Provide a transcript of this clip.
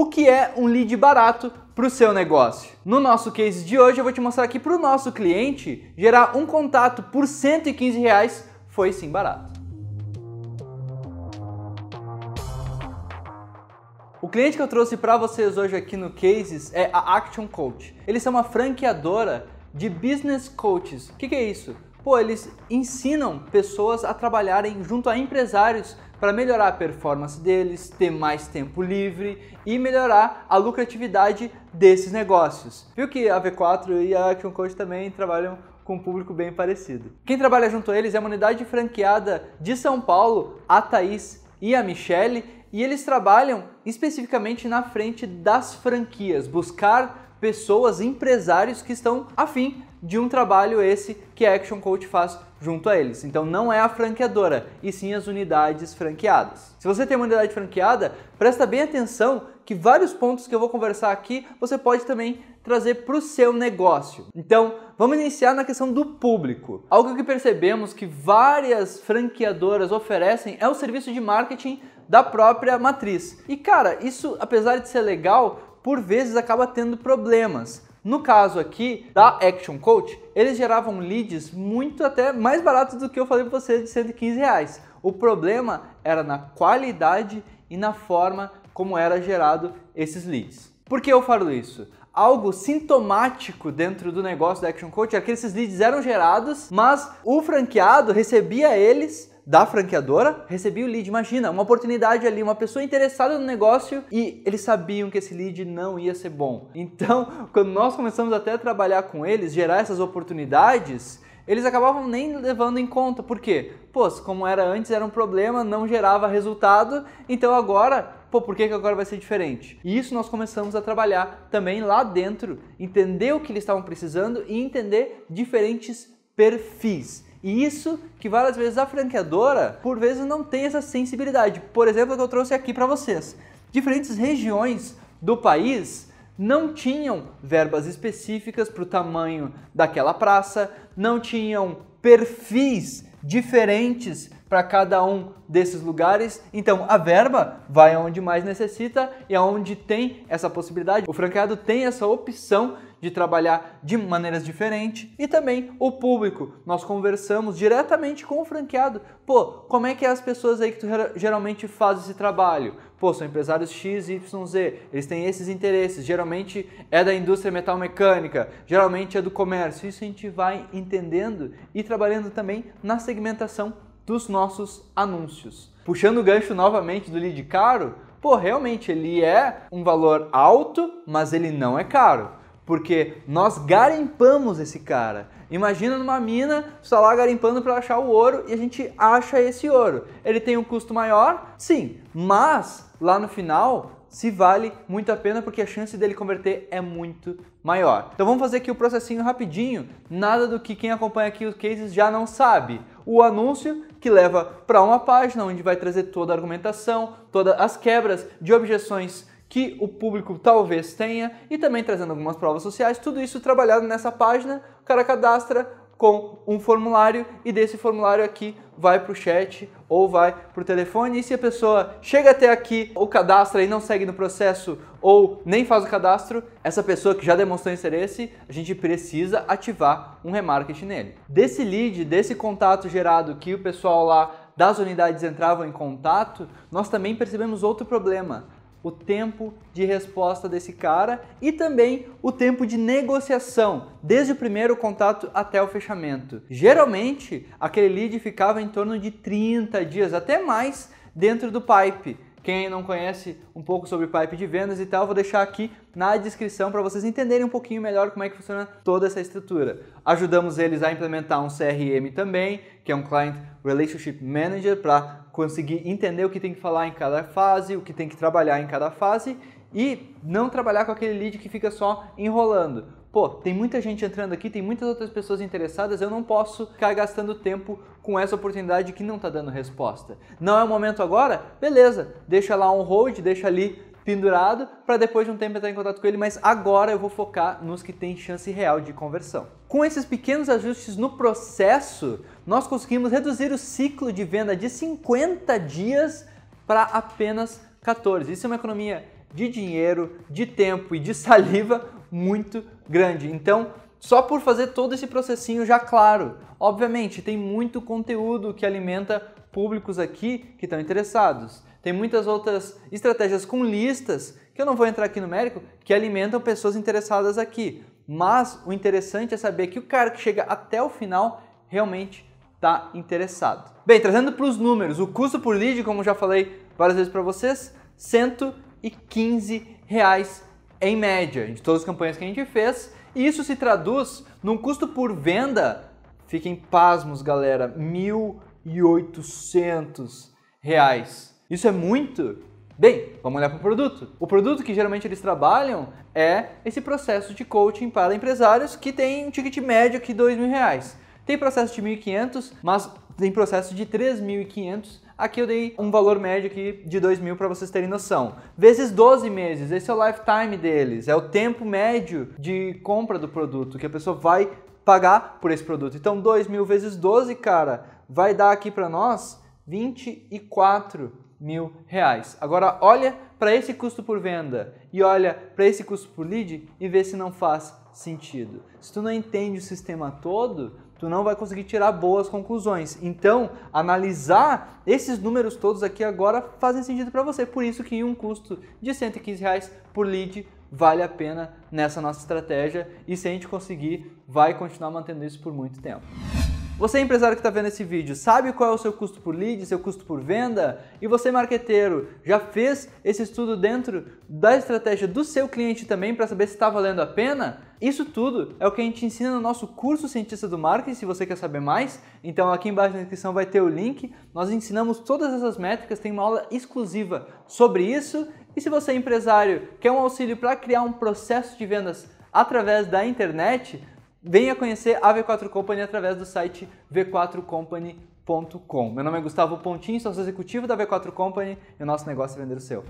o que é um lead barato para o seu negócio. No nosso case de hoje, eu vou te mostrar que para o nosso cliente, gerar um contato por 115 reais foi sim barato. O cliente que eu trouxe para vocês hoje aqui no Cases é a Action Coach. Eles são uma franqueadora de business coaches. O que, que é isso? Pô, eles ensinam pessoas a trabalharem junto a empresários para melhorar a performance deles, ter mais tempo livre e melhorar a lucratividade desses negócios. Viu que a V4 e a Action Coach também trabalham com um público bem parecido. Quem trabalha junto a eles é uma unidade franqueada de São Paulo, a Thaís e a Michelle, e eles trabalham especificamente na frente das franquias, buscar pessoas, empresários que estão afim de um trabalho esse que a Action Coach faz junto a eles. Então não é a franqueadora, e sim as unidades franqueadas. Se você tem uma unidade franqueada, presta bem atenção que vários pontos que eu vou conversar aqui você pode também trazer para o seu negócio. Então vamos iniciar na questão do público. Algo que percebemos que várias franqueadoras oferecem é o serviço de marketing da própria matriz. E cara, isso apesar de ser legal, por vezes acaba tendo problemas. No caso aqui da Action Coach, eles geravam leads muito até mais baratos do que eu falei para vocês de 115 reais. O problema era na qualidade e na forma como era gerado esses leads. Por que eu falo isso? algo sintomático dentro do negócio da Action Coach é que esses leads eram gerados, mas o franqueado recebia eles da franqueadora, recebi o lead. Imagina, uma oportunidade ali, uma pessoa interessada no negócio e eles sabiam que esse lead não ia ser bom. Então, quando nós começamos até a trabalhar com eles, gerar essas oportunidades, eles acabavam nem levando em conta. Por quê? Pô, como era antes, era um problema, não gerava resultado, então agora pô, por que, que agora vai ser diferente? E isso nós começamos a trabalhar também lá dentro, entender o que eles estavam precisando e entender diferentes perfis. E isso que várias vezes a franqueadora, por vezes, não tem essa sensibilidade. Por exemplo, que eu trouxe aqui para vocês. Diferentes regiões do país não tinham verbas específicas para o tamanho daquela praça, não tinham perfis diferentes para cada um desses lugares. Então a verba vai aonde mais necessita e aonde tem essa possibilidade. O franqueado tem essa opção de trabalhar de maneiras diferentes e também o público. Nós conversamos diretamente com o franqueado. Pô, como é que é as pessoas aí que tu geralmente faz esse trabalho? Pô, são empresários X, Y, Z, eles têm esses interesses. Geralmente é da indústria metal mecânica, geralmente é do comércio. Isso a gente vai entendendo e trabalhando também na segmentação dos nossos anúncios. Puxando o gancho novamente do lead caro, pô, realmente ele é um valor alto, mas ele não é caro, porque nós garimpamos esse cara. Imagina numa mina, está lá garimpando para achar o ouro e a gente acha esse ouro. Ele tem um custo maior? Sim, mas lá no final se vale muito a pena porque a chance dele converter é muito maior. Então vamos fazer aqui o processinho rapidinho, nada do que quem acompanha aqui os cases já não sabe. O anúncio que leva para uma página onde vai trazer toda a argumentação, todas as quebras de objeções que o público talvez tenha e também trazendo algumas provas sociais, tudo isso trabalhado nessa página. O cara cadastra, com um formulário e desse formulário aqui vai para o chat ou vai para o telefone. E se a pessoa chega até aqui, ou cadastra e não segue no processo ou nem faz o cadastro, essa pessoa que já demonstrou interesse, a gente precisa ativar um remarketing nele. Desse lead, desse contato gerado que o pessoal lá das unidades entravam em contato, nós também percebemos outro problema o tempo de resposta desse cara e também o tempo de negociação, desde o primeiro contato até o fechamento. Geralmente, aquele lead ficava em torno de 30 dias, até mais, dentro do pipe. Quem não conhece um pouco sobre pipe de vendas e tal, vou deixar aqui na descrição para vocês entenderem um pouquinho melhor como é que funciona toda essa estrutura. Ajudamos eles a implementar um CRM também, que é um Client Relationship Manager, para conseguir entender o que tem que falar em cada fase, o que tem que trabalhar em cada fase e não trabalhar com aquele lead que fica só enrolando. Pô, tem muita gente entrando aqui, tem muitas outras pessoas interessadas, eu não posso ficar gastando tempo com essa oportunidade que não está dando resposta. Não é o momento agora? Beleza, deixa lá um hold, deixa ali pendurado para depois de um tempo entrar em contato com ele, mas agora eu vou focar nos que têm chance real de conversão. Com esses pequenos ajustes no processo, nós conseguimos reduzir o ciclo de venda de 50 dias para apenas 14. Isso é uma economia de dinheiro, de tempo e de saliva muito grande. Então, só por fazer todo esse processinho já claro. Obviamente, tem muito conteúdo que alimenta públicos aqui que estão interessados. Tem muitas outras estratégias com listas, que eu não vou entrar aqui no mérito, que alimentam pessoas interessadas aqui. Mas o interessante é saber que o cara que chega até o final realmente está interessado. Bem, trazendo para os números, o custo por lead, como já falei várias vezes para vocês, 115 reais em média, de todas as campanhas que a gente fez. E isso se traduz num custo por venda, fiquem pasmos, galera, 1.800 reais. Isso é muito? Bem, vamos olhar para o produto. O produto que geralmente eles trabalham é esse processo de coaching para empresários que tem um ticket médio aqui de R$ 2.000. Tem processo de 1.500, mas tem processo de 3.500. Aqui eu dei um valor médio aqui de 2.000 para vocês terem noção. Vezes 12 meses, esse é o lifetime deles, é o tempo médio de compra do produto que a pessoa vai pagar por esse produto. Então 2.000 vezes 12, cara, vai dar aqui para nós 24 mil reais. Agora olha para esse custo por venda e olha para esse custo por lead e vê se não faz sentido. Se tu não entende o sistema todo, tu não vai conseguir tirar boas conclusões. Então, analisar esses números todos aqui agora fazem sentido para você. Por isso que um custo de 115 reais por lead vale a pena nessa nossa estratégia e se a gente conseguir, vai continuar mantendo isso por muito tempo. Você é empresário que está vendo esse vídeo, sabe qual é o seu custo por lead, seu custo por venda? E você marqueteiro, já fez esse estudo dentro da estratégia do seu cliente também para saber se está valendo a pena? Isso tudo é o que a gente ensina no nosso curso Cientista do Marketing, se você quer saber mais. Então aqui embaixo na descrição vai ter o link. Nós ensinamos todas essas métricas, tem uma aula exclusiva sobre isso. E se você é empresário, quer um auxílio para criar um processo de vendas através da internet, venha conhecer a V4 Company através do site v4company.com. Meu nome é Gustavo Pontinho, sou executivo da V4 Company e o nosso negócio é vender o seu.